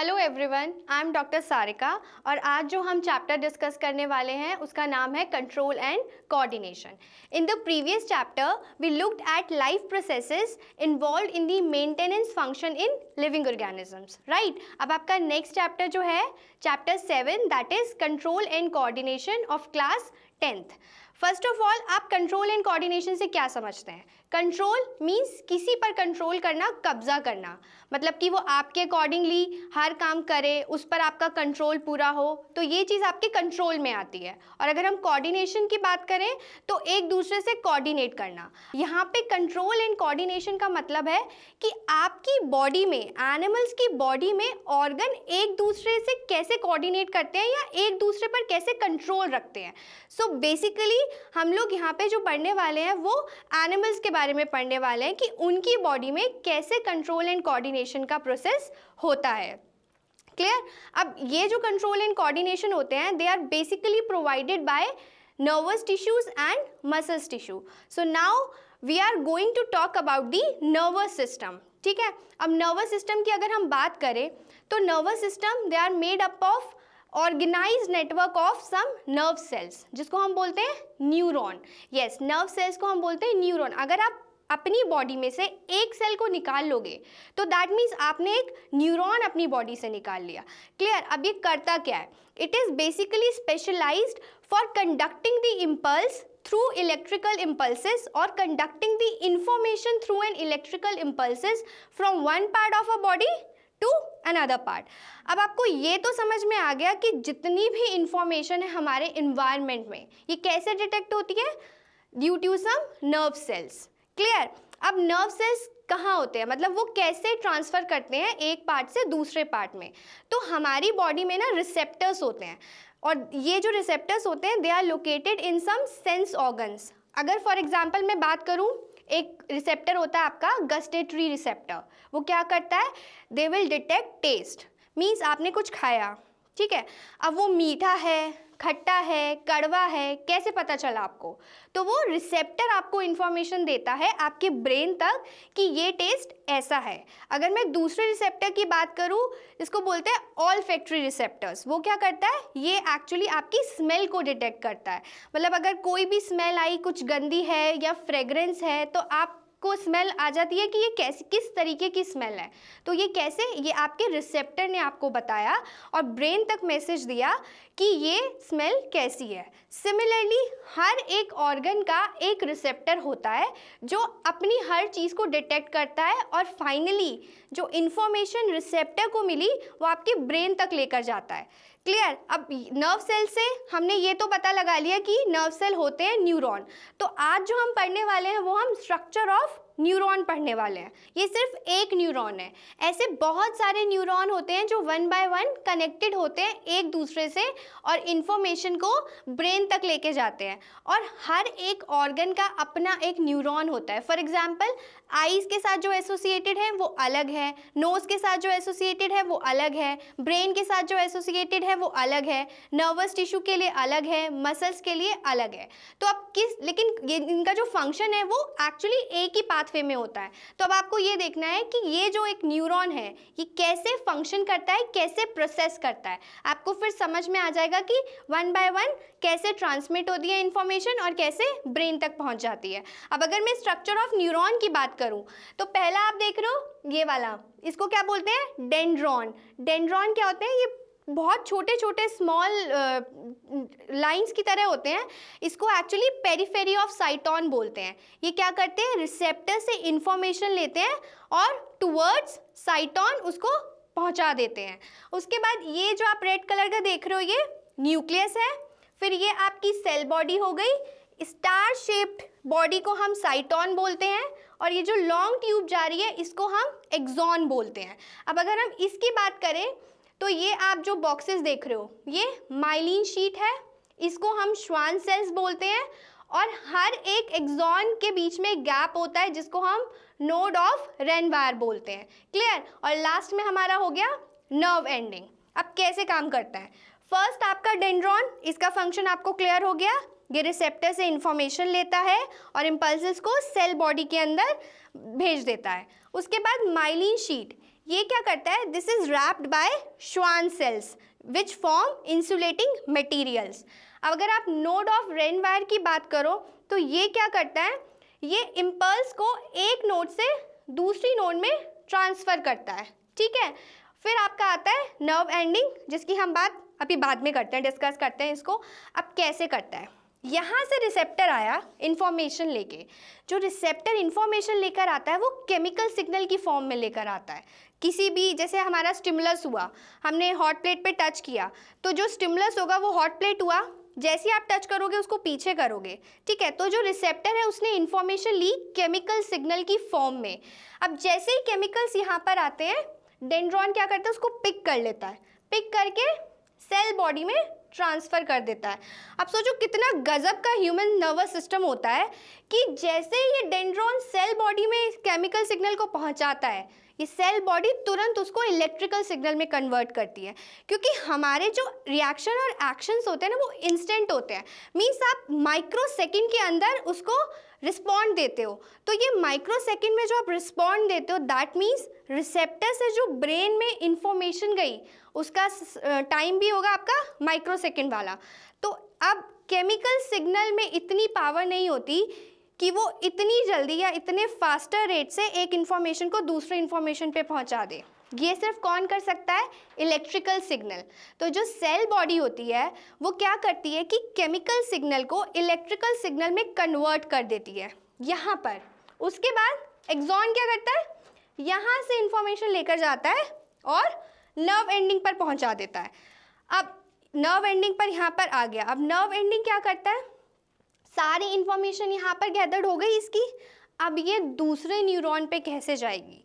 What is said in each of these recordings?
Hello everyone I am doctor Sarika और आज जो हम चैप्टर डिस्कस करने वाले हैं उसका नाम है control and coordination in the previous chapter we looked at life processes involve in the maintenance function in living organisms right अब आपका नेक्स्ट चैप्टर जो है chapter seven that is control and coordination of class tenth first of all आप control and coordination से क्या समझते हैं control means किसी पर कंट्रोल करना कब्ज़ा करना मतलब कि वो आपके अकॉर्डिंगली हर काम करे उस पर आपका कंट्रोल पूरा हो तो ये चीज़ आपके कंट्रोल में आती है और अगर हम कोऑर्डिनेशन की बात करें तो एक दूसरे से कोऑर्डिनेट करना यहाँ पे कंट्रोल एंड कोऑर्डिनेशन का मतलब है कि आपकी बॉडी में एनिमल्स की बॉडी में ऑर्गन एक दूसरे से कैसे कॉर्डिनेट करते हैं या एक दूसरे पर कैसे कंट्रोल रखते हैं सो so बेसिकली हम लोग यहाँ पर जो पढ़ने वाले हैं वो एनिमल्स के बारे में पढ़ने वाले हैं कि उनकी बॉडी में कैसे कंट्रोल एंड कोऑर्डिनेशन का प्रोसेस होता है क्लियर अब ये जो कंट्रोल एंड कोऑर्डिनेशन होते हैं they are basically provided by nervous tissues and muscles tissue so now we are going to talk about the nervous system ठीक है अब नर्वस सिस्टम की अगर हम बात करें तो nervous system they are made up of organize network of some nerve cells जिसको हम बोलते हैं न्यूरॉन यस नर्व सेल्स को हम बोलते हैं न्यूरॉन अगर आप अपनी बॉडी में से एक सेल को निकाल लोगे तो दैट मीन्स आपने एक न्यूरॉन अपनी बॉडी से निकाल लिया क्लियर अब ये करता क्या है it is basically specialize for conducting the impulse through electrical impulses और conducting the information through an electrical impulses from one part of a body to another part अब आपको ये तो समझ में आ गया कि जितनी भी इंफॉर्मेशन है हमारे इन्वायरमेंट में ये कैसे डिटेक्ट होती है due to some nerve cells clear अब नर्व सेल्स कहाँ होते हैं मतलब वो कैसे ट्रांसफ़र करते हैं एक पार्ट से दूसरे पार्ट में तो हमारी बॉडी में ना रिसेप्टर्स होते हैं और ये जो रिसेप्टर्स होते हैं they are located in some sense organs अगर फॉर एग्जाम्पल मैं बात करूँ एक रिसेप्टर होता है आपका गस्टेटरी रिसेप्टर वो क्या करता है they will detect taste means आपने कुछ खाया ठीक है अब वो मीठा है खट्टा है कड़वा है कैसे पता चला आपको तो वो रिसेप्टर आपको इन्फॉर्मेशन देता है आपके ब्रेन तक कि ये टेस्ट ऐसा है अगर मैं दूसरे रिसेप्टर की बात करूँ इसको बोलते हैं ऑल फैक्ट्री रिसेप्टर्स वो क्या करता है ये एक्चुअली आपकी स्मेल को डिटेक्ट करता है मतलब अगर कोई भी स्मेल आई कुछ गंदी है या फ्रेगरेंस है तो आप को स्मेल आ जाती है कि ये कैसे किस तरीके की स्मेल है तो ये कैसे ये आपके रिसेप्टर ने आपको बताया और ब्रेन तक मैसेज दिया कि ये स्मेल कैसी है सिमिलरली हर एक ऑर्गन का एक रिसेप्टर होता है जो अपनी हर चीज़ को डिटेक्ट करता है और फाइनली जो इन्फॉर्मेशन रिसेप्टर को मिली वो आपके ब्रेन तक लेकर जाता है क्लियर अब नर्व सेल से हमने ये तो पता लगा लिया कि नर्व सेल होते हैं न्यूरॉन तो आज जो हम पढ़ने वाले हैं वो हम स्ट्रक्चर ऑफ न्यूरॉन पढ़ने वाले हैं ये सिर्फ एक न्यूरॉन है ऐसे बहुत सारे न्यूरॉन होते हैं जो वन बाय वन कनेक्टेड होते हैं एक दूसरे से और इन्फॉर्मेशन को ब्रेन तक लेके जाते हैं और हर एक ऑर्गन का अपना एक न्यूरॉन होता है फॉर एग्जाम्पल आईज के साथ जो एसोसिएटेड है वो अलग है नोज़ के साथ जो एसोसिएटेड है वो अलग है ब्रेन के साथ जो एसोसिएटेड है वो अलग है नर्वस टिश्यू के लिए अलग है मसल्स के लिए अलग है तो अब किस लेकिन इनका जो फंक्शन है वो एक्चुअली एक ही पाथ पाथवे में होता है तो अब आपको ये देखना है कि ये जो एक न्यूरॉन है ये कैसे फंक्शन करता है कैसे प्रोसेस करता है आपको फिर समझ में आ जाएगा कि वन बाय वन कैसे ट्रांसमिट होती है इन्फॉर्मेशन और कैसे ब्रेन तक पहुँच जाती है अब अगर मैं स्ट्रक्चर ऑफ न्यूरोन की बात करूँ तो पहला आप देख रहे हो ये वाला इसको क्या बोलते हैं डेंड्रॉन डेंड्रॉन क्या होते हैं ये बहुत छोटे छोटे स्मॉल लाइंस की तरह होते हैं इसको एक्चुअली पेरीफेरी ऑफ साइटॉन बोलते हैं ये क्या करते हैं रिसेप्टर से इंफॉर्मेशन लेते हैं और टूवर्ड्स साइटॉन उसको पहुंचा देते हैं उसके बाद ये जो आप रेड कलर का देख रहे हो ये न्यूक्लियस है फिर ये आपकी सेल बॉडी हो गई स्टार शेप्ड बॉडी को हम साइटॉन बोलते हैं और ये जो लॉन्ग ट्यूब जा रही है इसको हम एग्जॉन बोलते हैं अब अगर हम इसकी बात करें तो ये आप जो बॉक्सेस देख रहे हो ये माइलिन शीट है इसको हम श्वान सेल्स बोलते हैं और हर एक एग्जॉन के बीच में गैप होता है जिसको हम नोड ऑफ रेनवायर बोलते हैं क्लियर और लास्ट में हमारा हो गया नर्व एंडिंग अब कैसे काम करता है फर्स्ट आपका डेंड्रॉन इसका फंक्शन आपको क्लियर हो गया ये रिसेप्टर से इंफॉर्मेशन लेता है और इम्पल्स को सेल बॉडी के अंदर भेज देता है उसके बाद माइलिन शीट ये क्या करता है this is wrapped by Schwann cells which form insulating materials अगर आप नोड ऑफ रेन वायर की बात करो तो ये क्या करता है ये इम्पल्स को एक नोड से दूसरी नोड में ट्रांसफ़र करता है ठीक है फिर आपका आता है नर्व एंडिंग जिसकी हम बात अभी बाद में करते हैं डिस्कस करते हैं इसको अब कैसे करता है यहाँ से रिसेप्टर आया इन्फॉर्मेशन लेके जो रिसेप्टर इन्फॉर्मेशन लेकर आता है वो केमिकल सिग्नल की फॉर्म में लेकर आता है किसी भी जैसे हमारा स्टिमुलस हुआ हमने हॉट प्लेट पे टच किया तो जो स्टिमुलस होगा वो हॉट प्लेट हुआ जैसे आप टच करोगे उसको पीछे करोगे ठीक है तो जो रिसेप्टर है उसने इन्फॉर्मेशन ली केमिकल सिग्नल की फॉर्म में अब जैसे ही केमिकल्स यहाँ पर आते हैं डेंड्रॉन क्या करता है उसको पिक कर लेता है पिक करके सेल बॉडी में ट्रांसफ़र कर देता है अब सोचो कितना गजब का ह्यूमन नर्वस सिस्टम होता है कि जैसे ये डेंड्रॉन सेल बॉडी में केमिकल सिग्नल को पहुंचाता है ये सेल बॉडी तुरंत उसको इलेक्ट्रिकल सिग्नल में कन्वर्ट करती है क्योंकि हमारे जो रिएक्शन और एक्शंस होते हैं ना वो इंस्टेंट होते हैं मीन्स आप माइक्रो सेकेंड के अंदर उसको रिस्पॉन्ड देते हो तो ये माइक्रो सेकेंड में जो आप रिस्पॉन्ड देते हो दैट मीन्स रिसेप्टर से जो ब्रेन में इंफॉर्मेशन गई उसका टाइम भी होगा आपका माइक्रो सेकेंड वाला तो अब केमिकल सिग्नल में इतनी पावर नहीं होती कि वो इतनी जल्दी या इतने फास्टर रेट से एक इन्फॉर्मेशन को दूसरे इन्फॉर्मेशन पे पहुंचा दे ये सिर्फ कौन कर सकता है इलेक्ट्रिकल सिग्नल तो जो सेल बॉडी होती है वो क्या करती है कि केमिकल सिग्नल को इलेक्ट्रिकल सिग्नल में कन्वर्ट कर देती है यहाँ पर उसके बाद एग्जॉन क्या करता है यहाँ से इंफॉर्मेशन लेकर जाता है और नर्व एंडिंग पर पहुंचा देता है अब नर्व एंडिंग पर यहाँ पर आ गया अब नर्व एंडिंग क्या करता है सारी इंफॉर्मेशन यहाँ पर गैदर्ड हो गई इसकी अब ये दूसरे न्यूरॉन पे कैसे जाएगी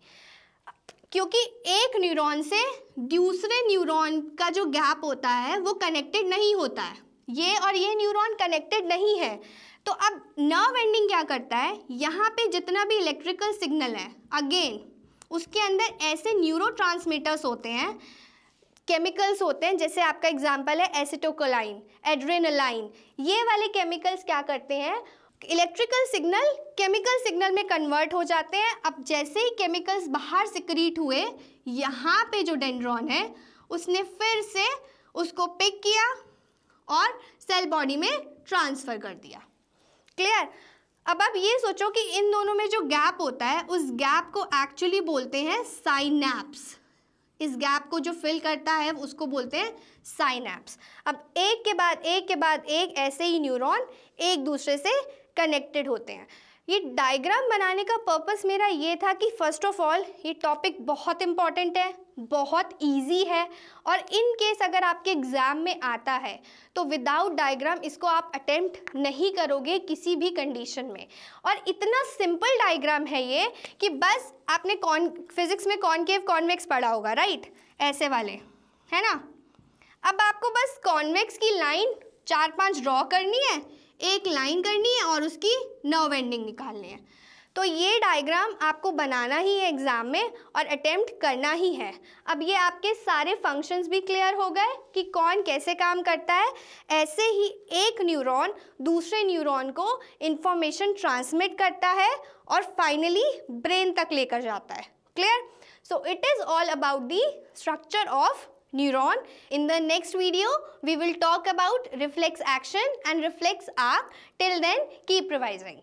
क्योंकि एक न्यूरॉन से दूसरे न्यूरॉन का जो गैप होता है वो कनेक्टेड नहीं होता है ये और ये न्यूरॉन कनेक्टेड नहीं है तो अब नर्व एंडिंग क्या करता है यहाँ पे जितना भी इलेक्ट्रिकल सिग्नल है अगेन उसके अंदर ऐसे न्यूरो होते हैं केमिकल्स होते हैं जैसे आपका एग्जाम्पल है एसिटोकोलाइन एड्रेनलाइन ये वाले केमिकल्स क्या करते हैं इलेक्ट्रिकल सिग्नल केमिकल सिग्नल में कन्वर्ट हो जाते हैं अब जैसे ही केमिकल्स बाहर सिक्रीट हुए यहाँ पे जो डेंड्रॉन है उसने फिर से उसको पिक किया और सेल बॉडी में ट्रांसफ़र कर दिया क्लियर अब आप ये सोचो कि इन दोनों में जो गैप होता है उस गैप को एक्चुअली बोलते हैं साइनैप्स इस गैप को जो फिल करता है उसको बोलते हैं साइनैप्स अब एक के बाद एक के बाद एक ऐसे ही न्यूरॉन एक दूसरे से कनेक्टेड होते हैं ये डायग्राम बनाने का पर्पस मेरा ये था कि फ़र्स्ट ऑफ ऑल ये टॉपिक बहुत इम्पॉर्टेंट है बहुत इजी है और इन केस अगर आपके एग्ज़ाम में आता है तो विदाउट डायग्राम इसको आप अटेम्प्ट नहीं करोगे किसी भी कंडीशन में और इतना सिंपल डायग्राम है ये कि बस आपने कॉन फिज़िक्स में कॉनकेव कॉन्वेक्स पढ़ा होगा राइट ऐसे वाले है ना अब आपको बस कॉन्वेक्स की लाइन चार पाँच ड्रॉ करनी है एक लाइन करनी है और उसकी नर्व एंडिंग निकालनी है तो ये डायग्राम आपको बनाना ही है एग्ज़ाम में और अटेम्प्ट करना ही है अब ये आपके सारे फंक्शंस भी क्लियर हो गए कि कौन कैसे काम करता है ऐसे ही एक न्यूरॉन दूसरे न्यूरॉन को इन्फॉर्मेशन ट्रांसमिट करता है और फाइनली ब्रेन तक लेकर जाता है clear so it is all about the structure of neuron. In the next video, we will talk about reflex action and reflex arc. Till then, keep revising.